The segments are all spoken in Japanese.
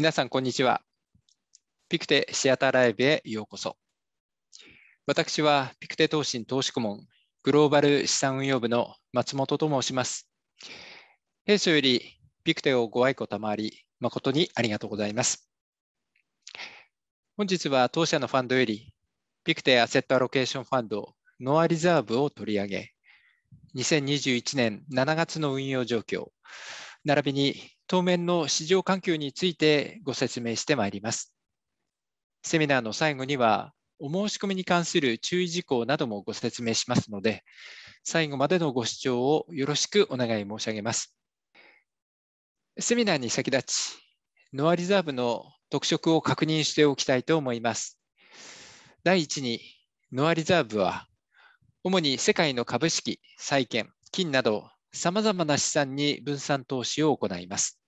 皆さん、こんにちは。ピクテシアターライブへようこそ。私はピクテ投信投資顧問グローバル資産運用部の松本と申します。弊社よりピクテをご愛顧賜り、誠にありがとうございます。本日は当社のファンドより、ピクテアセットアロケーションファンドノアリザーブを取り上げ、2021年7月の運用状況、並びに当面の市場環境についてご説明してまいります。セミナーの最後には、お申し込みに関する注意事項などもご説明しますので、最後までのご視聴をよろしくお願い申し上げます。セミナーに先立ち、ノアリザーブの特色を確認しておきたいと思います。第1に、ノアリザーブは、主に世界の株式、債券、金などさまざまな資産に分散投資を行います。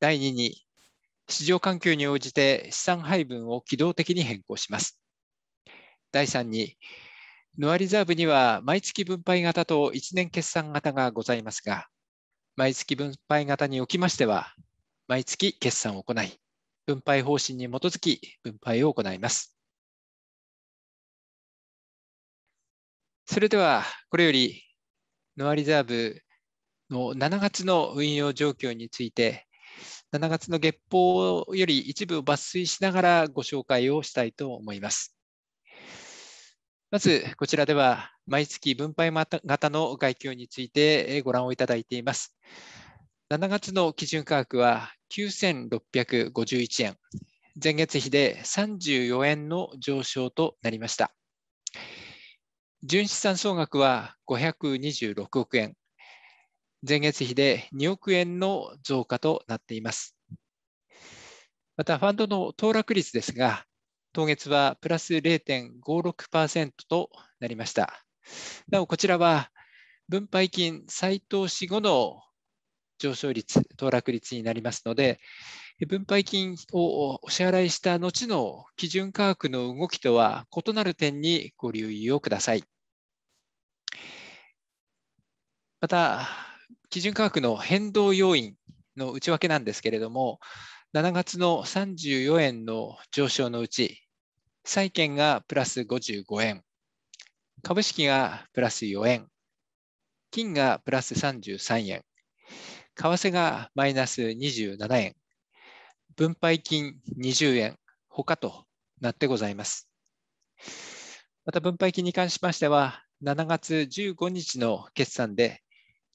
第2に、市場環境に応じて資産配分を機動的に変更します。第3に、ノアリザーブには毎月分配型と1年決算型がございますが、毎月分配型におきましては、毎月決算を行い、分配方針に基づき分配を行います。それでは、これよりノアリザーブの7月の運用状況について、7月の月報より一部抜粋しながらご紹介をしたいと思います。まず、こちらでは毎月分配型の概況についてご覧をいただいています。7月の基準価格は9651円、前月比で34円の上昇となりました。純資産総額は526億円、前月比で2億円の増加となっています。また、ファンドの騰落率ですが、当月はプラス0.56%となりました。なお、こちらは分配金再投資後の上昇率、騰落率になりますので、分配金をお支払いした後の基準価格の動きとは異なる点にご留意をください。また、基準価格の変動要因の内訳なんですけれども、7月の34円の上昇のうち、債券がプラス55円、株式がプラス4円、金がプラス33円、為替がマイナス27円、分配金20円、他となってございます。また分配金に関しましては、7月15日の決算で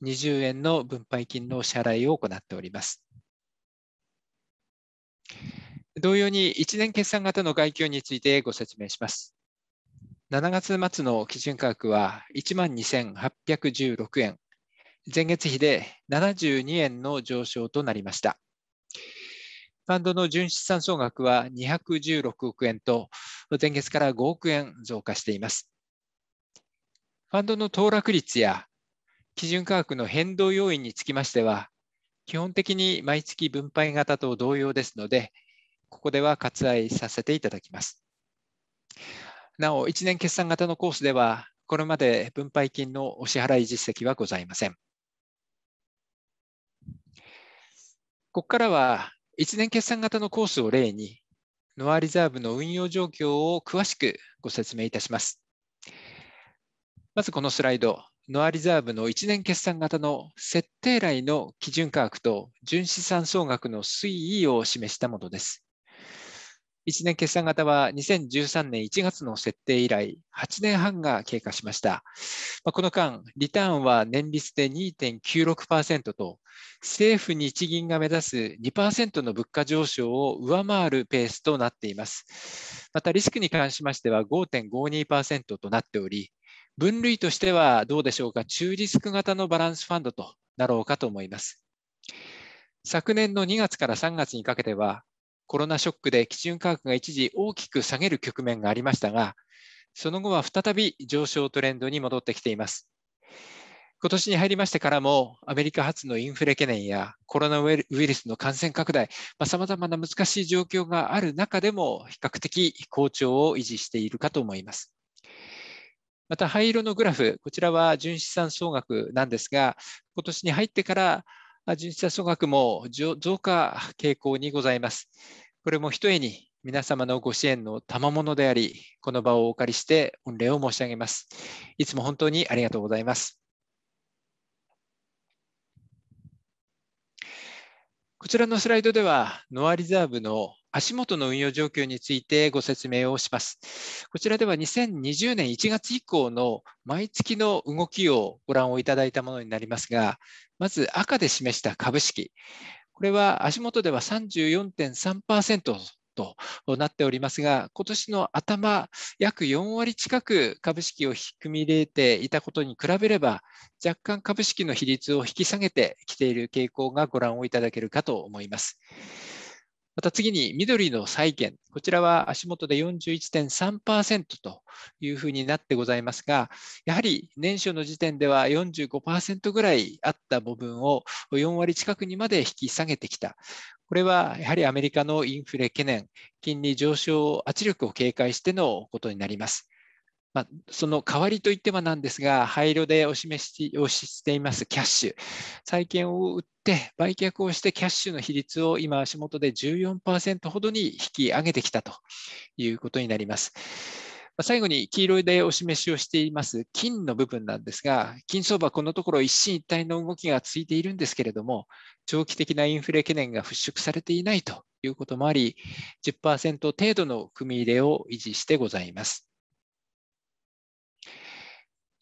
20円の分配金の支払いを行っております。同様に1年決算型の外況についてご説明します。7月末の基準価格は1万2816円、前月比で72円の上昇となりました。ファンドの純資産総額は216億円と、前月から5億円増加しています。ファンドの騰落率や基準価格の変動要因につきましては、基本的に毎月分配型と同様ですので、ここでは割愛させていただきます。なお、1年決算型のコースでは、これまで分配金のお支払い実績はございません。ここからは1年決算型のコースを例に、ノアリザーブの運用状況を詳しくご説明いたします。まずこのスライド、ノアリザーブの1年決算型の設定来の基準価格と純資産総額の推移を示したものです。1年決算型は2013年1月の設定以来8年半が経過しました。この間、リターンは年率で2.96%と政府日銀が目指す2%の物価上昇を上回るペースとなっています。またリスクに関しましては5.52%となっており、分類としてはどうでしょうか、中リスク型のバランスファンドとなろうかと思います。昨年の2月から3月にかけては、コロナショックで基準価格が一時大きく下げる局面がありましたが、その後は再び上昇トレンドに戻ってきています。今年に入りましてからも、アメリカ発のインフレ懸念やコロナウイルスの感染拡大、さまざ、あ、まな難しい状況がある中でも、比較的好調を維持しているかと思います。また、灰色のグラフ、こちらは純資産総額なんですが、今年に入ってから実は総額も増加傾向にございます。これもひとえに皆様のご支援の賜物であり、この場をお借りして御礼を申し上げます。いつも本当にありがとうございます。こちらのスライドでは、ノアリザーブの足元の運用状況についてご説明をします。こちらでは2020年1月以降の毎月の動きをご覧をいただいたものになりますが、まず赤で示した株式。これは足元では34.3%となっておりますが、今年の頭、約4割近く株式を引き組み入れていたことに比べれば、若干株式の比率を引き下げてきている傾向がご覧をいただけるかと思います。また次に緑の債券、こちらは足元で41.3%というふうになってございますが、やはり年初の時点では45%ぐらいあった部分を4割近くにまで引き下げてきた。これはやはりアメリカのインフレ懸念、金利上昇圧力を警戒してのことになります。まあ、その代わりといってはなんですが、廃炉でお示しをしていますキャッシュ、債券を売って売却をしてキャッシュの比率を今、足元で14%ほどに引き上げてきたということになります。最後に黄色でお示しをしています金の部分なんですが、金相場、このところ一進一退の動きが続いているんですけれども、長期的なインフレ懸念が払拭されていないということもあり、10%程度の組み入れを維持してございます。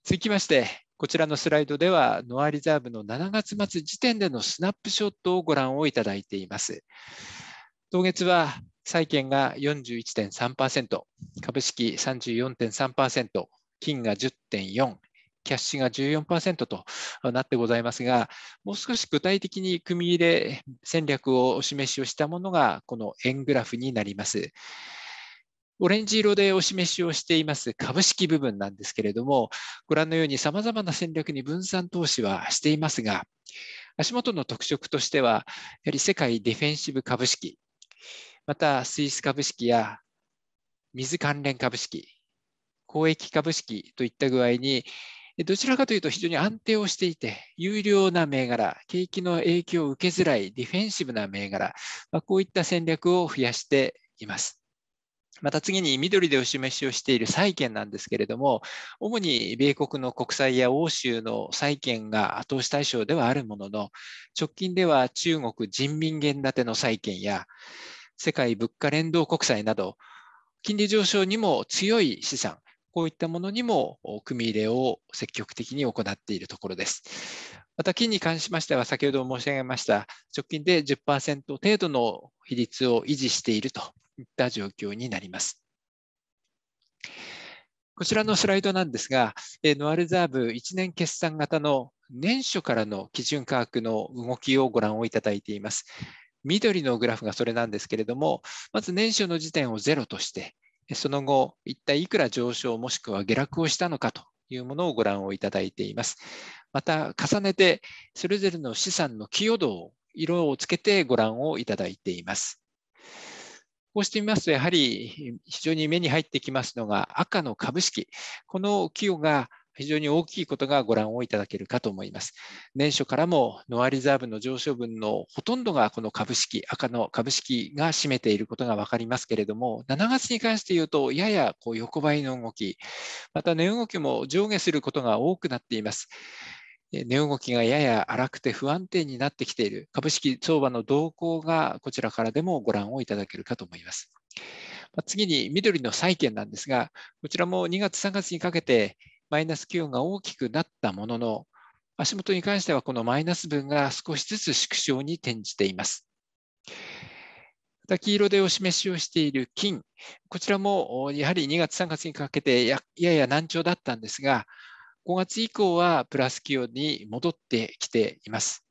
続きまして、こちらのスライドでは、ノアリザーブの7月末時点でのスナップショットをご覧をいただいています。当月は債券が41.3%、株式34.3%、金が10.4、キャッシュが14%となってございますが、もう少し具体的に組み入れ戦略をお示しをしたものが、この円グラフになります。オレンジ色でお示しをしています株式部分なんですけれども、ご覧のように様々な戦略に分散投資はしていますが、足元の特色としては、やはり世界ディフェンシブ株式、またスイス株式や水関連株式、公益株式といった具合に、どちらかというと非常に安定をしていて、有料な銘柄、景気の影響を受けづらいディフェンシブな銘柄、こういった戦略を増やしています。また次に緑でお示しをしている債券なんですけれども、主に米国の国債や欧州の債券が後押し対象ではあるものの、直近では中国人民元建ての債券や世界物価連動国債など、金利上昇にも強い資産、こういったものにも組み入れを積極的に行っているところです。また金に関しましては、先ほど申し上げました、直近で10%程度の比率を維持しているとった状況になります。こちらのスライドなんですが、ノアレザーブ1年決算型の年初からの基準価格の動きをご覧をいただいています。緑のグラフがそれなんですけれども、まず年初の時点をゼロとして、その後、一体いくら上昇もしくは下落をしたのかというものをご覧をいただいています。また、重ねて、それぞれの資産の寄与度を色をつけてご覧をいただいています。こうしてみますと、やはり非常に目に入ってきますのが赤の株式。この寄与が非常に大きいことがご覧をいただけるかと思います。年初からもノアリザーブの上昇分のほとんどがこの株式、赤の株式が占めていることが分かりますけれども、7月に関して言うと、ややこう横ばいの動き、また値動きも上下することが多くなっています。値動きがやや荒くて不安定になってきている株式相場の動向がこちらからでもご覧をいただけるかと思います。次に緑の債券なんですが、こちらも2月3月にかけてマイナス気温が大きくなったものの、足元に関してはこのマイナス分が少しずつ縮小に転じています。また黄色でお示しをしている金、こちらもやはり2月3月にかけてややや難聴だったんですが、5月以降はプラス企業に戻ってきています。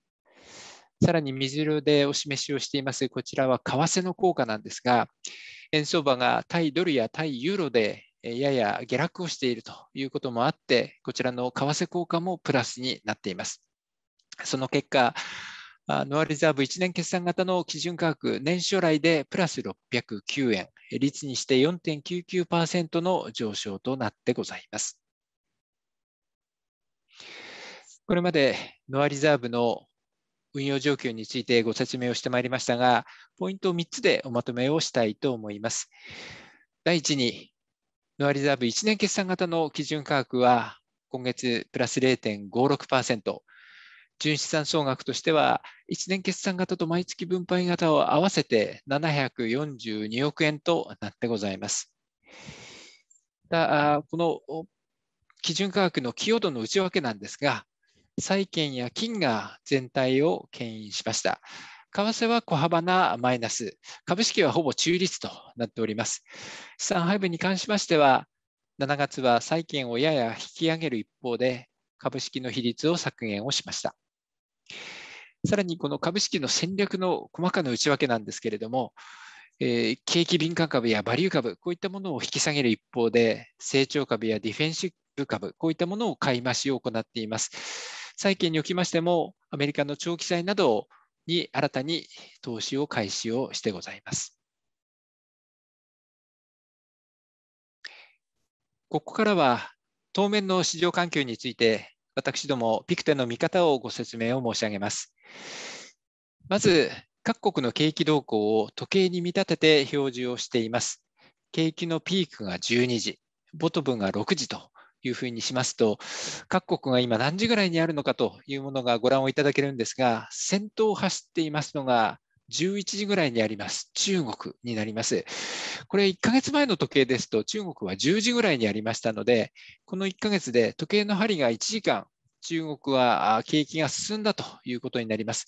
さらに水色でお示しをしています、こちらは為替の効果なんですが、円相場が対ドルや対ユーロでやや下落をしているということもあって、こちらの為替効果もプラスになっています。その結果、ノアリザーブ1年決算型の基準価格、年初来でプラス609円、率にして4.99%の上昇となってございます。これまでノアリザーブの運用状況についてご説明をしてまいりましたが、ポイントを3つでおまとめをしたいと思います。第1に、ノアリザーブ1年決算型の基準価格は、今月プラス0.56%、純資産総額としては、1年決算型と毎月分配型を合わせて742億円となってございます。この基準価格の寄与度の内訳なんですが、債券や金が全体を牽引しました。為替は小幅なマイナス、株式はほぼ中立となっております。資産配分に関しましては、7月は債券をやや引き上げる一方で、株式の比率を削減をしました。さらにこの株式の戦略の細かな内訳なんですけれども、えー、景気敏感株やバリュー株、こういったものを引き下げる一方で、成長株やディフェンシブ株、こういったものを買い増しを行っています。債券におきましても、アメリカの長期債などに新たに投資を開始をしてございます。ここからは、当面の市場環境について、私どもピクテの見方をご説明を申し上げます。まず、各国の景気動向を時計に見立てて表示をしています。景気のピークが12時、ボトムが6時というふうにしますと、各国が今何時ぐらいにあるのかというものがご覧をいただけるんですが、先頭を走っていますのが、11時ぐらいにあります、中国になります。これ、1ヶ月前の時計ですと、中国は10時ぐらいにありましたので、この1ヶ月で時計の針が1時間、中国は景気が進んだということになります。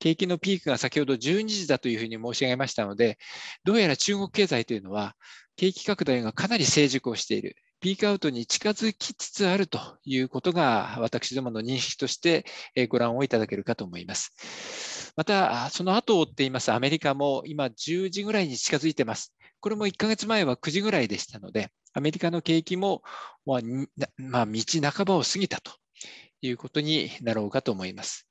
景気のピークが先ほど12時だというふうに申し上げましたので、どうやら中国経済というのは、景気拡大がかなり成熟をしている、ピークアウトに近づきつつあるということが、私どもの認識としてご覧をいただけるかと思います。また、その後を追っていますアメリカも今10時ぐらいに近づいてます。これも1ヶ月前は9時ぐらいでしたので、アメリカの景気も、まあ、道半ばを過ぎたということになろうかと思います。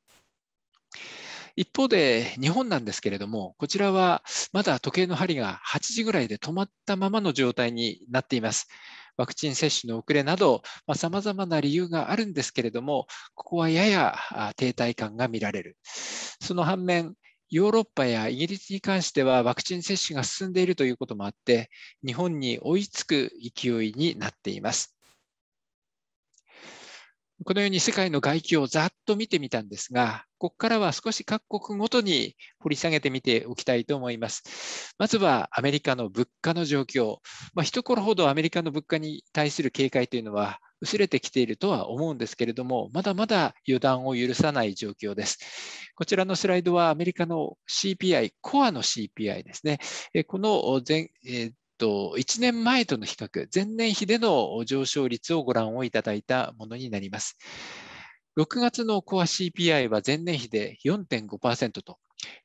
一方で日本なんですけれども、こちらはまだ時計の針が8時ぐらいで止まったままの状態になっています。ワクチン接種の遅れなど、さまざ、まな理由があるんですけれども、ここはやや停滞感が見られる。その反面、ヨーロッパやイギリスに関してはワクチン接種が進んでいるということもあって、日本に追いつく勢いになっています。このように世界の外気をざっと見てみたんですが、ここからは少し各国ごとに掘り下げてみておきたいと思います。まずはアメリカの物価の状況。まあ、一頃ほどアメリカの物価に対する警戒というのは薄れてきているとは思うんですけれども、まだまだ予断を許さない状況です。こちらのスライドはアメリカの CPI、コアの CPI ですね。この前と、1年前との比較、前年比での上昇率をご覧をいただいたものになります。6月のコア CPI は前年比で4.5%と、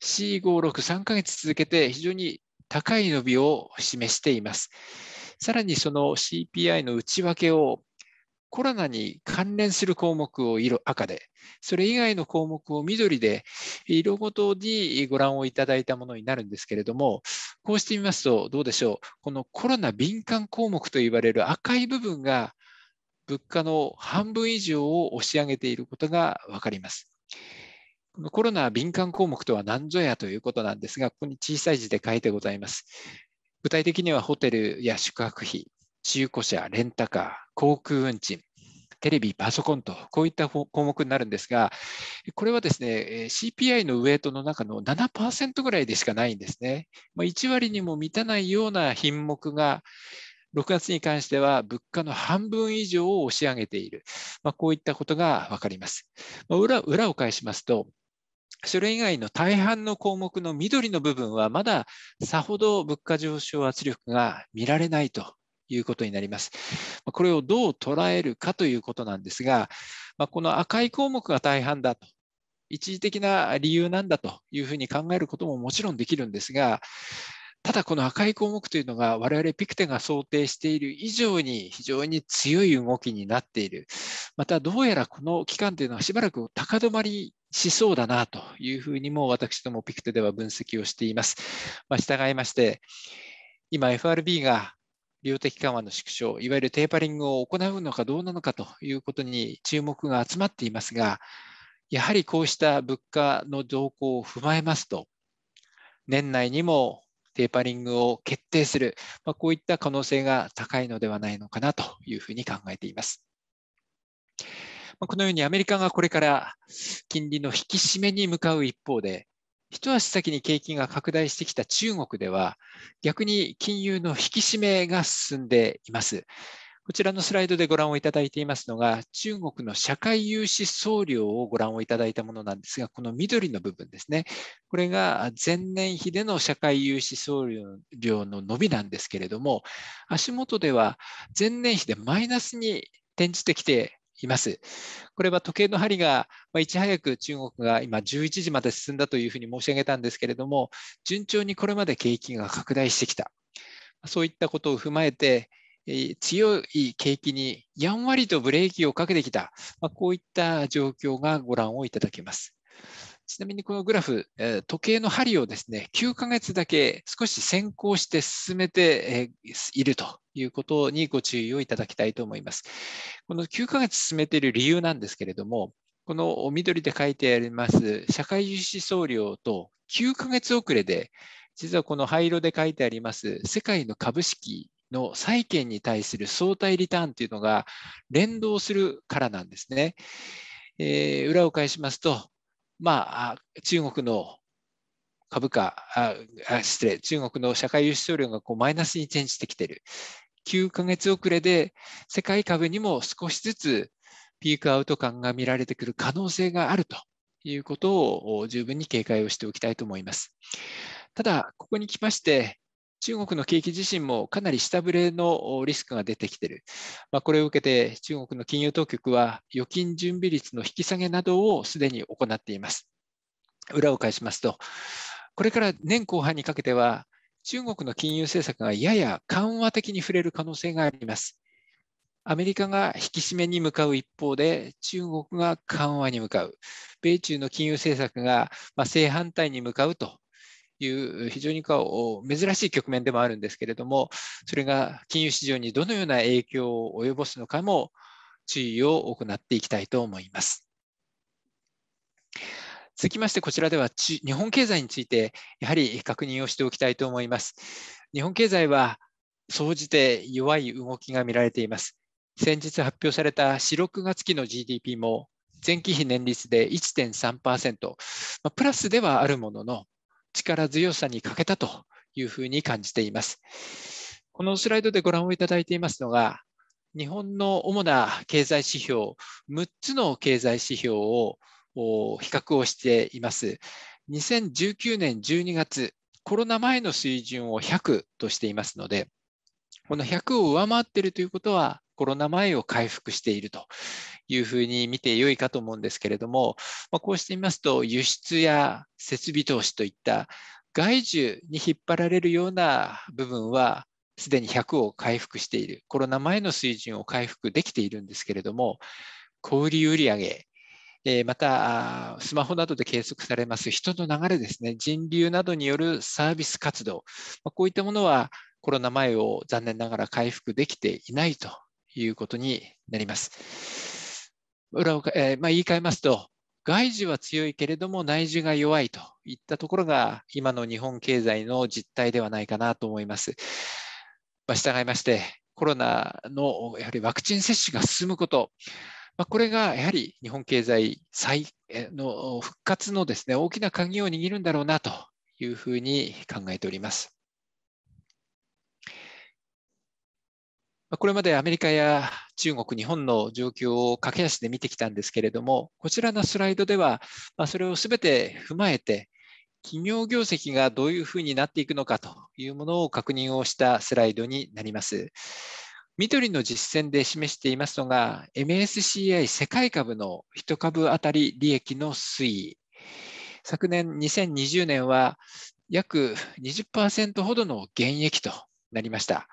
C563 ヶ月続けて非常に高い伸びを示しています。さらにその CPI の内訳をコロナに関連する項目を色赤で、それ以外の項目を緑で、色ごとにご覧をいただいたものになるんですけれども、こうしてみますと、どうでしょう、このコロナ敏感項目といわれる赤い部分が、物価の半分以上を押し上げていることが分かります。このコロナ敏感項目とは何ぞやということなんですが、ここに小さい字で書いてございます。具体的にはホテルや宿泊費、中古車、レンタカー、航空運賃、テレビ、パソコンと、こういった項目になるんですが、これはですね、CPI のウエイトの中の7%ぐらいでしかないんですね。ま1割にも満たないような品目が、6月に関しては物価の半分以上を押し上げている、まあ、こういったことが分かります。まあ、裏裏を返しますと、それ以外の大半の項目の緑の部分はまださほど物価上昇圧力が見られないということになります。これをどう捉えるかということなんですが、まこの赤い項目が大半だと。一時的な理由なんだというふうに考えることももちろんできるんですが、ただこの赤い項目というのが我々ピクテが想定している以上に非常に強い動きになっている。またどうやらこの期間というのはしばらく高止まりしそうだなというふうにも私どもピクテでは分析をしています。まあ、従いまして、今 FRB が利用的緩和の縮小、いわゆるテーパリングを行うのかどうなのかということに注目が集まっていますが、やはりこうした物価の動向を踏まえますと、年内にもテーパリングを決定する、まあ、こういった可能性が高いのではないのかなというふうに考えています。このようにアメリカがこれから金利の引き締めに向かう一方で、一足先に景気が拡大してきた中国では、逆に金融の引き締めが進んでいます。こちらのスライドでご覧をいただいていますのが、中国の社会融資総量をご覧をいただいたものなんですが、この緑の部分ですね。これが前年比での社会融資総量の伸びなんですけれども、足元では前年比でマイナスに転じてきています。これは時計の針が、まあ、いち早く中国が今11時まで進んだというふうに申し上げたんですけれども、順調にこれまで景気が拡大してきた。そういったことを踏まえて、強い景気にやんわりとブレーキをかけてきた、まあ、こういった状況がご覧をいただけます。ちなみにこのグラフ、時計の針をですね、9ヶ月だけ少し先行して進めているということにご注意をいただきたいと思います。この9ヶ月進めている理由なんですけれども、この緑で書いてあります社会融資総量と9ヶ月遅れで、実はこの灰色で書いてあります世界の株式の債券に対する相対リターンというのが連動するからなんですね。えー、裏を返しますと、まあ、中国の株価あ、失礼、中国の社会輸出量がこうマイナスに転じてきている。9ヶ月遅れで世界株にも少しずつピークアウト感が見られてくる可能性があるということを十分に警戒をしておきたいと思います。ただ、ここに来まして、中国の景気自身もかなり下振れのリスクが出てきている、まあ、これを受けて中国の金融当局は預金準備率の引き下げなどをすでに行っています。裏を返しますと、これから年後半にかけては、中国の金融政策がやや緩和的に触れる可能性があります。アメリカが引き締めに向かう一方で、中国が緩和に向かう、米中の金融政策が正反対に向かうという非常にか珍しい局面でもあるんですけれどもそれが金融市場にどのような影響を及ぼすのかも注意を行っていきたいと思います。続きましてこちらでは日本経済についてやはり確認をしておきたいと思います。日本経済は総じて弱い動きが見られています。先日発表された4、6月期の GDP も前期比年率で1.3%、まあ、プラスではあるものの、力強さに欠けたというふうに感じています。このスライドでご覧をいただいていますのが、日本の主な経済指標、6つの経済指標を比較をしています。2019年12月、コロナ前の水準を100としていますので、この100を上回っているということは、コロナ前を回復しているというふうに見てよいかと思うんですけれども、まあ、こうしてみますと輸出や設備投資といった外需に引っ張られるような部分はすでに100を回復しているコロナ前の水準を回復できているんですけれども小売売上またスマホなどで計測されます人の流れですね人流などによるサービス活動こういったものはコロナ前を残念ながら回復できていないということになります。裏をえー、まあ、言い換えますと、外需は強いけれども内需が弱いといったところが今の日本経済の実態ではないかなと思います。まあ、従いまして、コロナのやはりワクチン接種が進むこと、まあ、これがやはり日本経済再の復活のですね大きな鍵を握るんだろうなというふうに考えております。これまでアメリカや中国、日本の状況を駆け足で見てきたんですけれども、こちらのスライドでは、まあ、それをすべて踏まえて、企業業績がどういうふうになっていくのかというものを確認をしたスライドになります。緑の実践で示していますのが、MSCI 世界株の1株当たり利益の推移。昨年2020年は約20%ほどの減益となりました。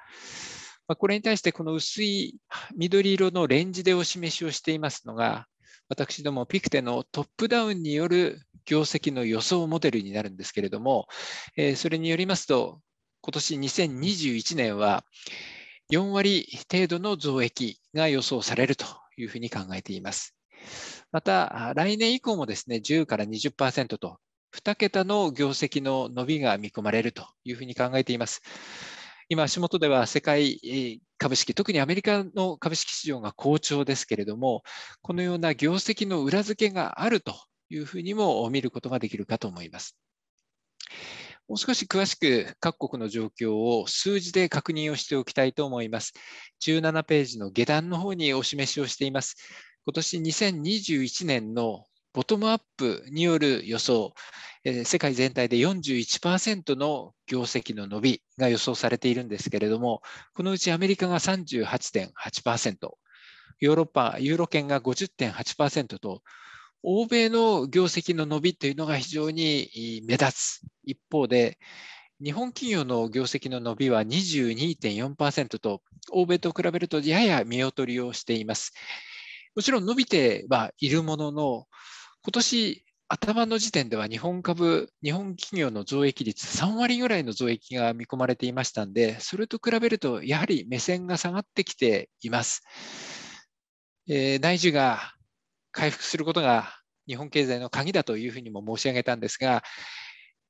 まあ、これに対してこの薄い緑色のレンジでお示しをしていますのが、私どもピクテのトップダウンによる業績の予想モデルになるんですけれども、えそれによりますと、今年2021年は4割程度の増益が予想されるというふうに考えています。また、来年以降もですね、10から20%と、2桁の業績の伸びが見込まれるというふうに考えています。今、足元では世界株式、特にアメリカの株式市場が好調ですけれども、このような業績の裏付けがあるというふうにも見ることができるかと思います。もう少し詳しく各国の状況を数字で確認をしておきたいと思います。17ページの下段の方にお示しをしています。今年2021年のボトムアップによる予想、世界全体で41%の業績の伸びが予想されているんですけれども、このうちアメリカが38.8%、ヨーロッパ、ユーロ圏が50.8%と、欧米の業績の伸びというのが非常に目立つ一方で、日本企業の業績の伸びは22.4%と、欧米と比べるとやや見劣りをしています。もちろん伸びてはいるものの、今年頭の時点では日本株、日本企業の増益率3割ぐらいの増益が見込まれていましたので、それと比べるとやはり目線が下がってきています。えー、内需が回復することが日本経済の鍵だというふうにも申し上げたんですが、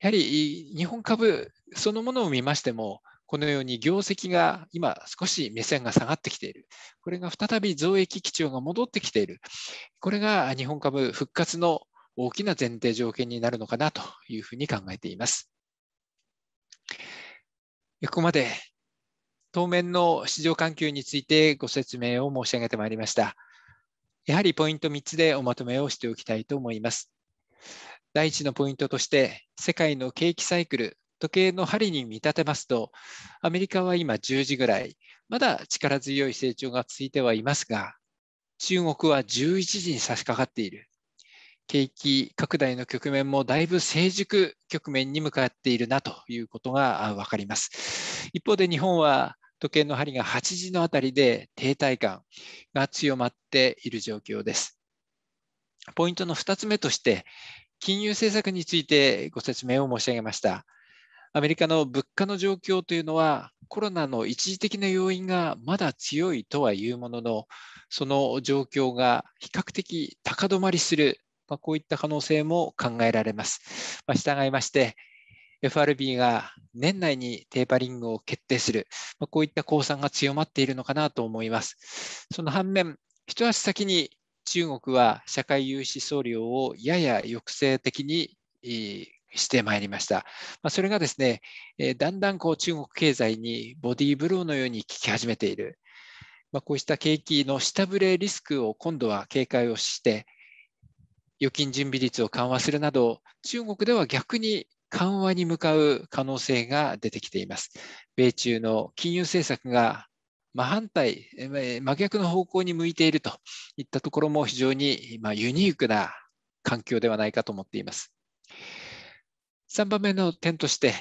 やはり日本株そのものを見ましても、このように業績が今少し目線が下がってきている。これが再び増益基調が戻ってきている。これが日本株復活の大きな前提条件になるのかなというふうに考えています。ここまで当面の市場環境についてご説明を申し上げてまいりました。やはりポイント3つでおまとめをしておきたいと思います。第1のポイントとして、世界の景気サイクル時計の針に見立てますと、アメリカは今10時ぐらい、まだ力強い成長が続いてはいますが、中国は11時に差し掛かっている。景気拡大の局面もだいぶ成熟局面に向かっているなということが分かります。一方で日本は時計の針が8時のあたりで停滞感が強まっている状況です。ポイントの2つ目として、金融政策についてご説明を申し上げました。アメリカの物価の状況というのは、コロナの一時的な要因がまだ強いとはいうものの、その状況が比較的高止まりする、まあ、こういった可能性も考えられます。まあ、従いまして、FRB が年内にテーパリングを決定する、まあ、こういった公算が強まっているのかなと思います。その反面、一足先に中国は社会融資総量をやや抑制的にしてまいりました。まあ、それがですね、えだんだんこう中国経済にボディーブローのように効き始めている。まあ、こうした景気の下振れリスクを今度は警戒をして、預金準備率を緩和するなど、中国では逆に緩和に向かう可能性が出てきています。米中の金融政策が真反対、真逆の方向に向いているといったところも非常にユニークな環境ではないかと思っています。3番目の点として、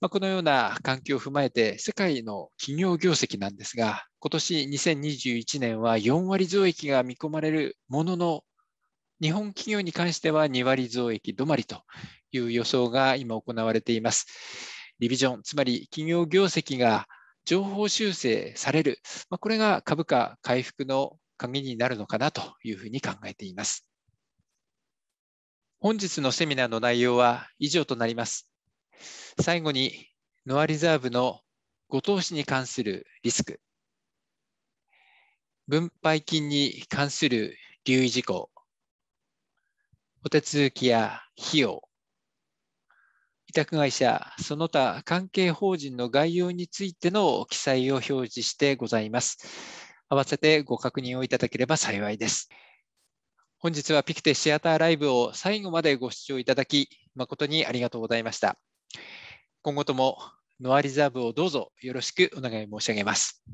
まあ、このような環境を踏まえて、世界の企業業績なんですが、今年2021年は4割増益が見込まれるものの、日本企業に関しては2割増益止まりという予想が今行われています。リビジョン、つまり企業業績が情報修正される、まあ、これが株価回復の鍵になるのかなというふうに考えています。本日のセミナーの内容は以上となります。最後に、ノアリザーブのご投資に関するリスク、分配金に関する留意事項、お手続きや費用、委託会社、その他関係法人の概要についての記載を表示してございます。合わせてご確認をいただければ幸いです。本日はピクテシアターライブを最後までご視聴いただき、誠にありがとうございました。今後ともノアリザーブをどうぞよろしくお願い申し上げます。